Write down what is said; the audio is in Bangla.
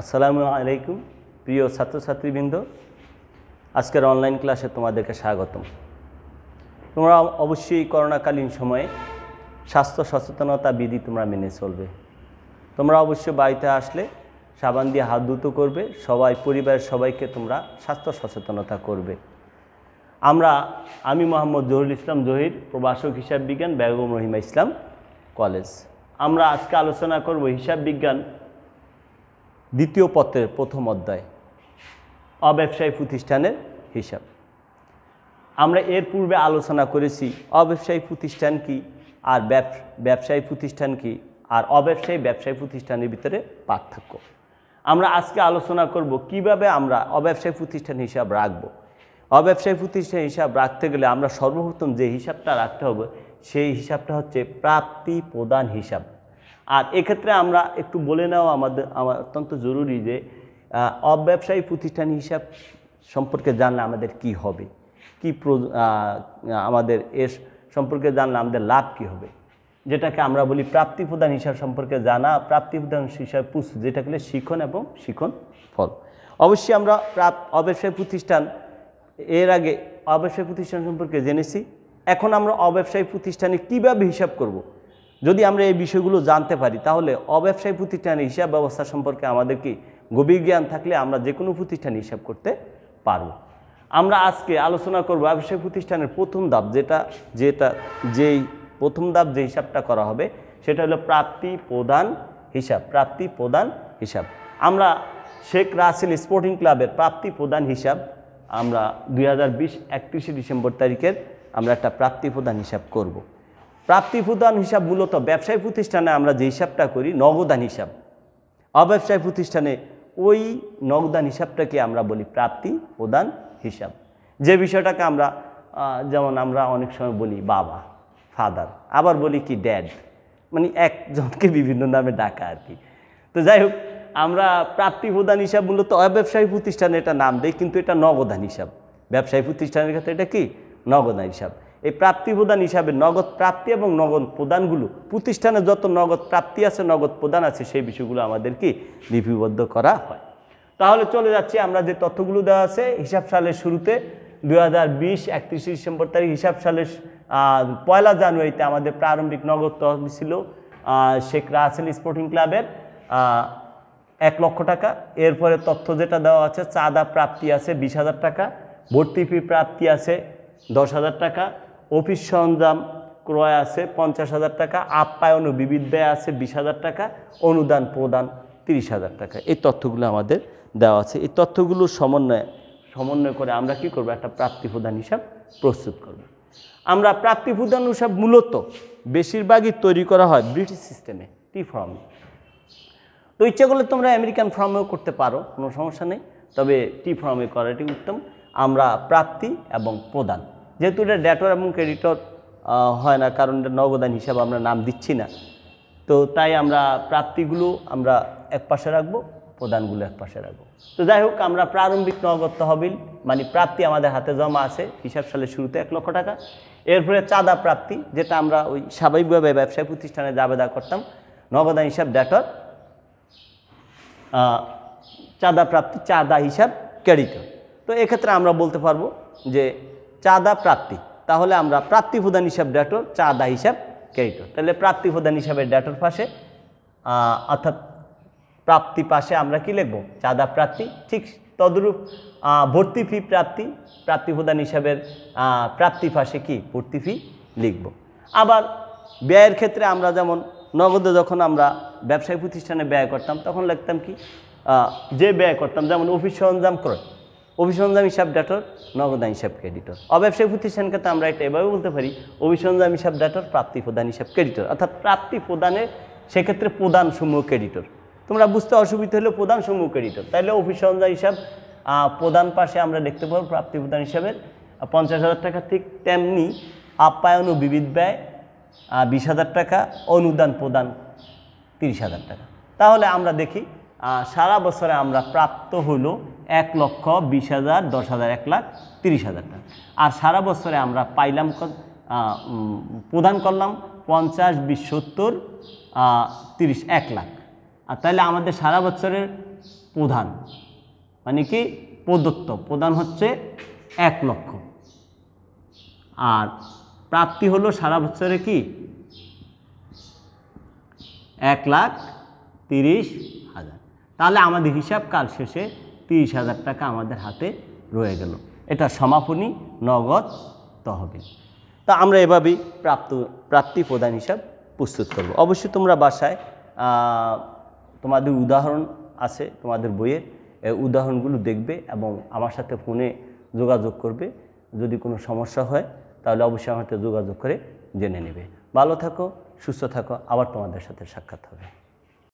আসসালামু আলাইকুম প্রিয় ছাত্রছাত্রীবৃন্দ আজকের অনলাইন ক্লাসে তোমাদেরকে স্বাগতম তোমরা অবশ্যই করোনাকালীন সময়ে স্বাস্থ্য সচেতনতা বিধি তোমরা মেনে চলবে তোমরা অবশ্য বাড়িতে আসলে সাবান দিয়ে হাত ধুতো করবে সবাই পরিবারের সবাইকে তোমরা স্বাস্থ্য সচেতনতা করবে আমরা আমি মোহাম্মদ জহুরুল ইসলাম জহির প্রভাষক হিসাব বিজ্ঞান বেগম রহিমা ইসলাম কলেজ আমরা আজকে আলোচনা করব হিসাব বিজ্ঞান দ্বিতীয় পত্রের প্রথম অধ্যায় অব্যবসায়ী প্রতিষ্ঠানের হিসাব আমরা এর পূর্বে আলোচনা করেছি অব্যবসায়ী প্রতিষ্ঠান কি আর ব্যবসায়ী প্রতিষ্ঠান কি আর অব্যবসায়ী ব্যবসায়ী প্রতিষ্ঠানের ভিতরে পার্থক্য আমরা আজকে আলোচনা করব কিভাবে আমরা অব্যবসায়ী প্রতিষ্ঠান হিসাব রাখব অব্যবসায়ী প্রতিষ্ঠান হিসাব রাখতে গেলে আমরা সর্বপ্রথম যে হিসাবটা রাখতে হবে সেই হিসাবটা হচ্ছে প্রাপ্তি প্রদান হিসাব আর এক্ষেত্রে আমরা একটু বলে নেওয়া আমাদের আমার অত্যন্ত জরুরি যে অব্যবসায়ী প্রতিষ্ঠান হিসাব সম্পর্কে জানলে আমাদের কি হবে কি আমাদের এস সম্পর্কে জানলে আমাদের লাভ কি হবে যেটাকে আমরা বলি প্রাপ্তি প্রদান হিসাব সম্পর্কে জানা প্রাপ্তি প্রদান হিসাব পুষ্ট যেটা হলে শিখন এবং শিখন ফল অবশ্যই আমরা প্রাপ অব্যবসায় প্রতিষ্ঠান এর আগে অব্যবসায়ী প্রতিষ্ঠান সম্পর্কে জেনেছি এখন আমরা অব্যবসায়ী প্রতিষ্ঠানে কিভাবে হিসাব করব। যদি আমরা এই বিষয়গুলো জানতে পারি তাহলে অব্যবসায়ী প্রতিষ্ঠানের হিসাব ব্যবস্থা সম্পর্কে আমাদের কি গভীর জ্ঞান থাকলে আমরা যে কোনো প্রতিষ্ঠান হিসাব করতে পারব আমরা আজকে আলোচনা করব ব্যবসায়ী প্রতিষ্ঠানের প্রথম ধাপ যেটা যেটা যেই প্রথম ধাপ যে হিসাবটা করা হবে সেটা হলো প্রাপ্তি প্রদান হিসাব প্রাপ্তি প্রদান হিসাব আমরা শেখ রাসেল স্পোর্টিং ক্লাবের প্রাপ্তি প্রদান হিসাব আমরা দুই হাজার বিশ ডিসেম্বর তারিখের আমরা একটা প্রাপ্তি প্রদান হিসাব করব প্রাপ্তিপ্রদান হিসাব মূলত ব্যবসায় প্রতিষ্ঠানে আমরা যে হিসাবটা করি নগদান হিসাব অব্যবসায় প্রতিষ্ঠানে ওই নগদান হিসাবটাকে আমরা বলি প্রাপ্তি প্রদান হিসাব যে বিষয়টাকে আমরা যেমন আমরা অনেক সময় বলি বাবা ফাদার আবার বলি কি ড্যাড মানে একজনকে বিভিন্ন নামে ডাকা আর কি তো যাই হোক আমরা প্রাপ্তি প্রদান হিসাব মূলত অব্যবসায়ী প্রতিষ্ঠানে এটা নাম দেয় কিন্তু এটা নগদান হিসাব ব্যবসায়ী প্রতিষ্ঠানের ক্ষেত্রে এটা কি নগদান হিসাব এই প্রাপ্তি প্রদান হিসাবে নগদ প্রাপ্তি এবং নগদ প্রদানগুলো প্রতিষ্ঠানে যত নগদ প্রাপ্তি আছে নগদ প্রদান আছে সেই বিষয়গুলো আমাদেরকে লিপিবদ্ধ করা হয় তাহলে চলে যাচ্ছি আমরা যে তথ্যগুলো দেওয়া আছে হিসাব সালের শুরুতে দু হাজার বিশ একত্রিশে ডিসেম্বর তারিখ হিসাব সালের পয়লা জানুয়ারিতে আমাদের প্রারম্ভিক নগদ তহবিল ছিল শেখ রাসেল স্পোর্টিং ক্লাবের এক লক্ষ টাকা এরপরে তথ্য যেটা দেওয়া আছে চাঁদা প্রাপ্তি আছে বিশ হাজার টাকা ভর্তি ফি প্রাপ্তি আছে দশ হাজার টাকা অফিস সরঞ্জাম ক্রয় আছে পঞ্চাশ হাজার টাকা আপ্যায়ন ও বিবিধ ব্যয় আছে বিশ হাজার টাকা অনুদান প্রদান তিরিশ হাজার টাকা এই তথ্যগুলো আমাদের দেওয়া আছে এই তথ্যগুলো সমন্বয়ে সমন্বয় করে আমরা কি করব একটা প্রাপ্তিপ্রধান হিসাব প্রস্তুত করব। আমরা প্রাপ্তিপ্রদান হিসাব মূলত বেশিরভাগই তৈরি করা হয় ব্রিটিশ সিস্টেমে টি ফর্মে তো ইচ্ছা করলে তোমরা আমেরিকান ফর্মেও করতে পারো কোনো সমস্যা নেই তবে টি ফর্মে করাটি উত্তম আমরা প্রাপ্তি এবং প্রদান যেহেতু এটা ডেটর এবং ক্রেডিটর হয় না কারণ এটা নগদান হিসাবে আমরা নাম দিচ্ছি না তো তাই আমরা প্রাপ্তিগুলো আমরা এক পাশে রাখবো প্রদানগুলো এক পাশে রাখবো তো যাই হোক আমরা প্রারম্ভিক নগদ তহবিল মানে প্রাপ্তি আমাদের হাতে জমা আছে হিসাব সালের শুরুতে এক লক্ষ টাকা এরপরে চাঁদা প্রাপ্তি যেটা আমরা ওই স্বাভাবিকভাবে ব্যবসায় প্রতিষ্ঠানে জাবেদা করতাম নগদান হিসাব ডেটর চাঁদা প্রাপ্তি চাঁদা হিসাব ক্রেডিটর তো এক্ষেত্রে আমরা বলতে পারবো যে চাঁদা প্রাপ্তি তাহলে আমরা প্রাপ্তিপ্রধান হিসাব ড্যাটর চাঁদা হিসাব ক্রেডিটর তাহলে প্রাপ্তিপ্রধান হিসাবে ড্যাটর পাশে অর্থাৎ প্রাপ্তি পাশে আমরা কি লিখব চাঁদা প্রাপ্তি ঠিক তদ্রূপ ভর্তি ফি প্রাপ্তি প্রাপ্তিপ্রধান হিসাবের প্রাপ্তি পাশে কি ভর্তি ফি লিখব আবার ব্যয়ের ক্ষেত্রে আমরা যেমন নগদে যখন আমরা ব্যবসায়িক প্রতিষ্ঠানে ব্যয় করতাম তখন লিখতাম কি যে ব্যয় করতাম যেমন অফিস সরঞ্জাম ক্রয় অভিসন্ধান হিসাব ডাটর নগদান হিসাব ক্রেডিটর অব্যবসায়িক প্রতিষ্ঠানকে তো আমরা এটা এভাবে বলতে পারি অভিসন্ধান হিসাব ডাটর প্রাপ্তি প্রদান হিসাব ক্রেডিটর অর্থাৎ প্রাপ্তি প্রদানের সেক্ষেত্রে প্রদান সমূহ ক্রেডিটর তোমরা বুঝতে অসুবিধা হলে প্রদান সমূহ ক্রেডিটর তাহলে অভিসন্ধান হিসাব প্রদান পাশে আমরা দেখতে পাবো প্রাপ্তি প্রদান হিসাবের পঞ্চাশ হাজার টাকা ঠিক তেমনি আপ্যায়ন ও বিবিধ ব্যয় বিশ হাজার টাকা অনুদান প্রদান তিরিশ হাজার টাকা তাহলে আমরা দেখি সারা বছরে আমরা প্রাপ্ত হলো এক লক্ষ বিশ হাজার দশ হাজার এক লাখ তিরিশ হাজার টাকা আর সারা বছরে আমরা পাইলাম প্রদান করলাম পঞ্চাশ বিশ সত্তর তিরিশ এক লাখ আর তাহলে আমাদের সারা বছরের প্রধান মানে কি প্রদত্ত প্রদান হচ্ছে এক লক্ষ আর প্রাপ্তি হলো সারা বছরে কি এক লাখ তিরিশ হাজার তাহলে আমাদের হিসাব কাল শেষে তিরিশ হাজার টাকা আমাদের হাতে রয়ে গেল এটা সমাপনী নগদ তহবিল তা আমরা এভাবেই প্রাপ্ত প্রাপ্তি প্রদান হিসাব প্রস্তুত করব অবশ্যই তোমরা বাসায় তোমাদের উদাহরণ আছে তোমাদের বইয়ের উদাহরণগুলো দেখবে এবং আমার সাথে ফোনে যোগাযোগ করবে যদি কোনো সমস্যা হয় তাহলে অবশ্যই আমার সাথে যোগাযোগ করে জেনে নেবে ভালো থাকো সুস্থ থাকো আবার তোমাদের সাথে সাক্ষাৎ হবে